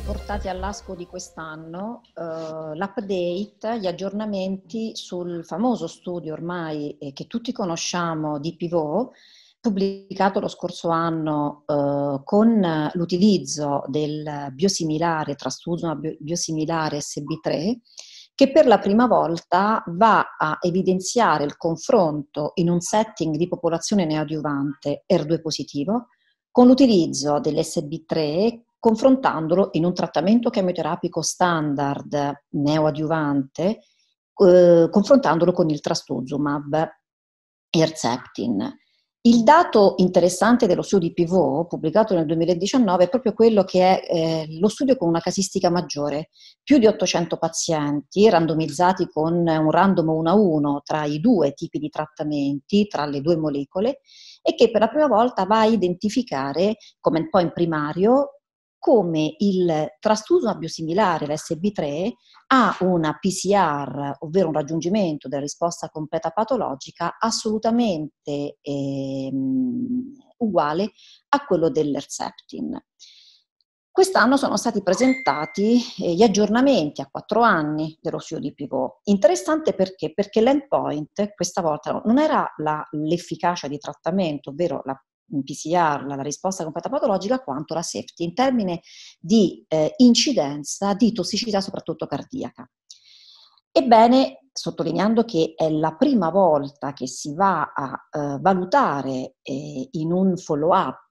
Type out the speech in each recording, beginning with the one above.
temi portati all'ASCO di quest'anno, eh, l'update, gli aggiornamenti sul famoso studio ormai eh, che tutti conosciamo di Pivot, pubblicato lo scorso anno eh, con l'utilizzo del biosimilare, trastuzumab biosimilare SB3, che per la prima volta va a evidenziare il confronto in un setting di popolazione neoadiuvante R2 positivo con l'utilizzo dell'SB3 confrontandolo in un trattamento chemioterapico standard neoadiuvante, eh, confrontandolo con il trastuzumab e Herceptin. Il dato interessante dello studio di Pivot, pubblicato nel 2019, è proprio quello che è eh, lo studio con una casistica maggiore. Più di 800 pazienti randomizzati con un random 1 a 1 tra i due tipi di trattamenti, tra le due molecole, e che per la prima volta va a identificare come poi in primario come il trasfuso biosimilare, l'SB3, ha una PCR, ovvero un raggiungimento della risposta completa patologica, assolutamente ehm, uguale a quello dell'Erceptin. Quest'anno sono stati presentati eh, gli aggiornamenti a quattro anni dello studio di Pivot. Interessante perché? Perché l'endpoint questa volta non era la, l'efficacia di trattamento, ovvero la PCR, la risposta completa patologica, quanto la safety in termini di eh, incidenza di tossicità soprattutto cardiaca. Ebbene, sottolineando che è la prima volta che si va a eh, valutare eh, in un follow-up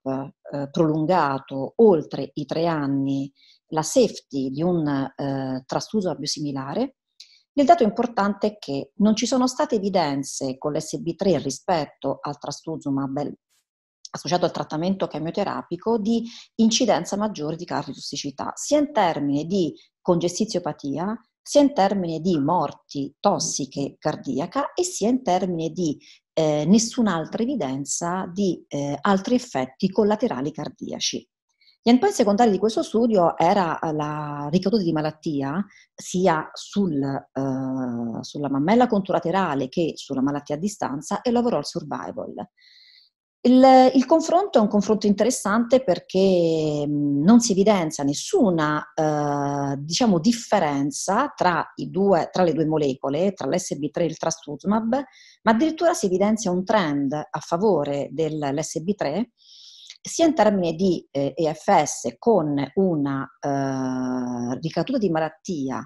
eh, prolungato oltre i tre anni la safety di un eh, trastuso biosimilare, il dato importante è che non ci sono state evidenze con l'SB3 rispetto al trastuzumab associato al trattamento chemioterapico di incidenza maggiore di cardiotossicità, sia in termini di congestiziopatia, sia in termini di morti tossiche cardiaca e sia in termini di eh, nessun'altra evidenza di eh, altri effetti collaterali cardiaci. Gli endpoint secondari di questo studio era la ricaduta di malattia sia sul, eh, sulla mammella contralaterale che sulla malattia a distanza e l'overall survival. Il, il, confronto è un confronto interessante perché mm, non si evidenzia nessuna eh, diciamo, differenza tra, due, tra, le due molecole, tra l'SB3 e il trastuzumab, ma addirittura si evidenzia un trend a favore dell'SB3 sia in termini di eh, EFS con una eh, ricaduta di malattia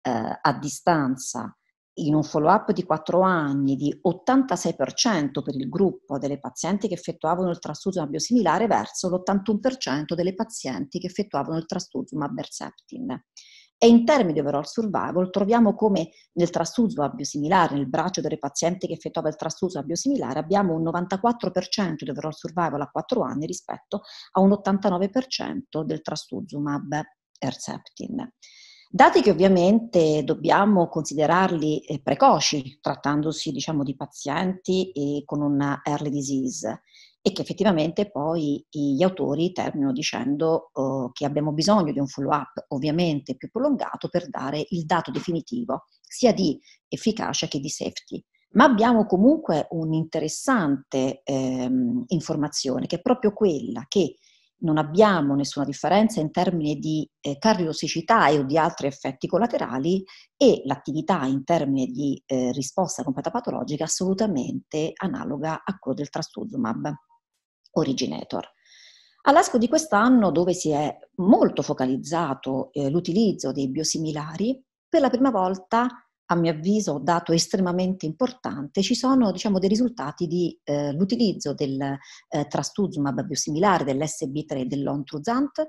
eh, a distanza in un follow-up di 4 anni di 86% per il gruppo delle pazienti che effettuavano il trastuzumab biosimilare verso l'81% delle pazienti che effettuavano il trastuzumab berceptin. E in termini di overall survival troviamo come nel trastuzumab biosimilare, nel braccio delle pazienti che effettuava il trastuzumab biosimilare, abbiamo un 94% di overall survival a 4 anni rispetto a un 89% del trastuzumab erceptin. Dati che ovviamente dobbiamo considerarli eh, precoci, trattandosi diciamo, di pazienti con una early disease e che effettivamente poi gli autori terminano dicendo eh, che abbiamo bisogno di un follow-up ovviamente più prolungato per dare il dato definitivo sia di efficacia che di safety. Ma abbiamo comunque un'interessante ehm, informazione che è proprio quella che non abbiamo nessuna differenza in termini di eh, cariosicità e o di altri effetti collaterali e l'attività in termini di eh, risposta completa patologica è assolutamente analoga a quella del trastuzumab originator. All'ASCO di quest'anno, dove si è molto focalizzato eh, l'utilizzo dei biosimilari, per la prima volta a mio avviso, dato estremamente importante, ci sono diciamo, dei risultati dell'utilizzo eh, del eh, trastuzumab biosimilare, dell'SB3 e dell'ontruzant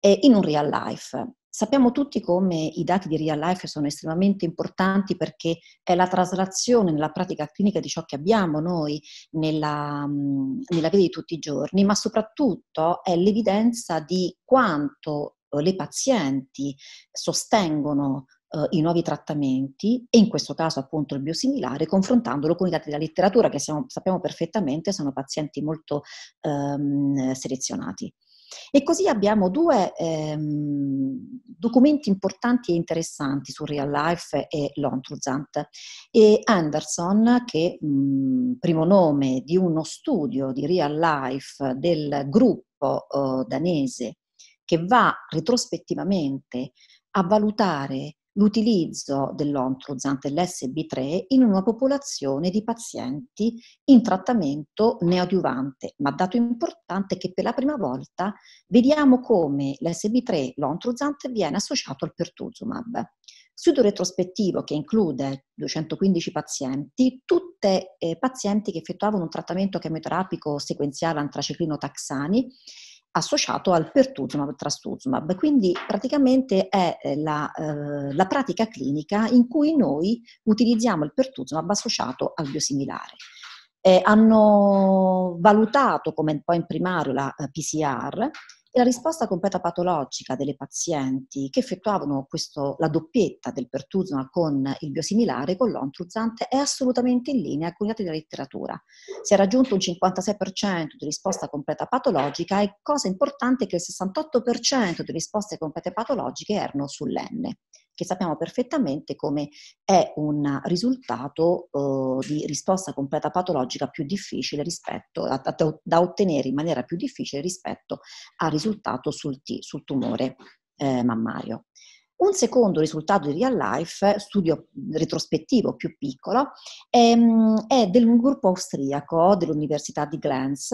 eh, in un real life. Sappiamo tutti come i dati di real life sono estremamente importanti perché è la traslazione nella pratica clinica di ciò che abbiamo noi nella, nella vita di tutti i giorni, ma soprattutto è l'evidenza di quanto eh, le pazienti sostengono eh, i nuovi trattamenti e in questo caso appunto il biosimilare confrontandolo con i dati della letteratura che siamo, sappiamo perfettamente sono pazienti molto ehm, selezionati. E così abbiamo due ehm, documenti importanti e interessanti su Real Life e Lontruzant. E Anderson, che mh, primo nome di uno studio di Real Life del gruppo eh, danese, che va retrospettivamente a valutare l'utilizzo dell'Ontruzant dell'SB3 in una popolazione di pazienti in trattamento neoadiuvante, ma dato importante che per la prima volta vediamo come l'SB3, l'Ontruzant, viene associato al pertuzumab. Studio retrospettivo che include 215 pazienti, tutte eh, pazienti che effettuavano un trattamento chemioterapico sequenziale antraciclino taxani associato al pertuzumab trastuzumab. Quindi praticamente è eh, la, eh, la, pratica clinica in cui noi utilizziamo il pertuzumab associato al biosimilare. Eh, hanno valutato come poi in primario la eh, PCR la risposta completa patologica delle pazienti che effettuavano questo, la doppietta del pertuzumab con il biosimilare, con l'ontruzzante, è assolutamente in linea con i dati della letteratura. Si è raggiunto un 56% di risposta completa patologica e cosa importante è che il 68% di risposte complete patologiche erano sull'N che sappiamo perfettamente come è un risultato eh, di risposta completa patologica più difficile rispetto, a, a, da ottenere in maniera più difficile rispetto al risultato sul, t, sul tumore eh, mammario. Un secondo risultato di Real Life, studio retrospettivo più piccolo, è, ehm, è del gruppo austriaco dell'Università di Glens,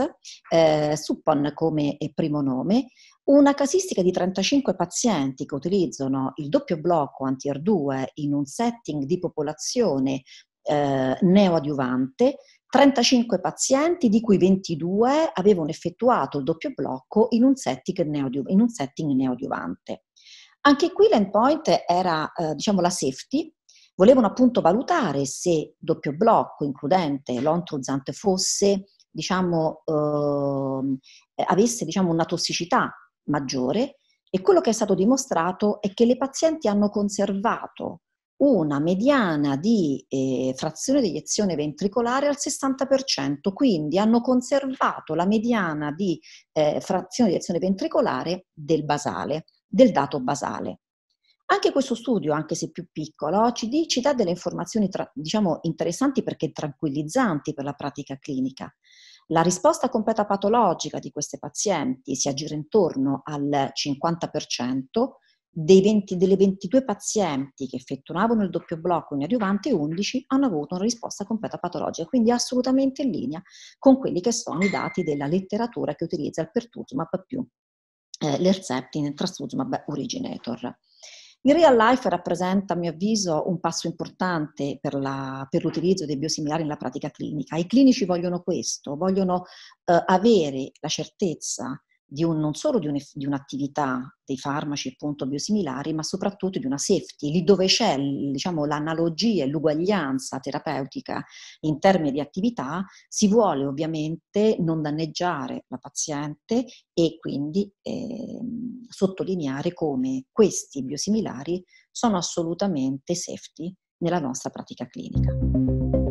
eh, Suppon come primo nome, una casistica di 35 pazienti che utilizzano il doppio blocco anti-R2 in un setting di popolazione eh, neoadiuvante, 35 pazienti di cui 22 avevano effettuato il doppio blocco in un setting neoadiuvante. Anche qui l'endpoint era eh, diciamo la safety, volevano appunto valutare se doppio blocco includente l'ontruzant fosse, diciamo, eh, avesse diciamo, una tossicità maggiore e quello che è stato dimostrato è che le pazienti hanno conservato una mediana di eh, frazione di iniezione ventricolare al 60%, quindi hanno conservato la mediana di eh, frazione di iniezione ventricolare del basale del dato basale. Anche questo studio, anche se più piccolo, ci, di, ci dà delle informazioni tra, diciamo, interessanti perché tranquillizzanti per la pratica clinica. La risposta completa patologica di queste pazienti si aggira intorno al 50%, dei 20, delle 22 pazienti che effettuavano il doppio blocco in adiuvante, 11 hanno avuto una risposta completa patologica, quindi assolutamente in linea con quelli che sono i dati della letteratura che utilizza il pertuzumab più eh, l'Herceptin Trastuzumab Originator. In real life rappresenta, a mio avviso, un passo importante per, la, per, l'utilizzo dei biosimilari nella pratica clinica. I clinici vogliono questo, vogliono eh, avere la certezza di un, non solo di, un, di, un'attività dei farmaci appunto biosimilari, ma soprattutto di una safety, lì dove c'è diciamo, l'analogia e l'uguaglianza terapeutica in termini di attività, si vuole ovviamente non danneggiare la paziente e quindi eh, sottolineare come questi biosimilari sono assolutamente safety nella nostra pratica clinica.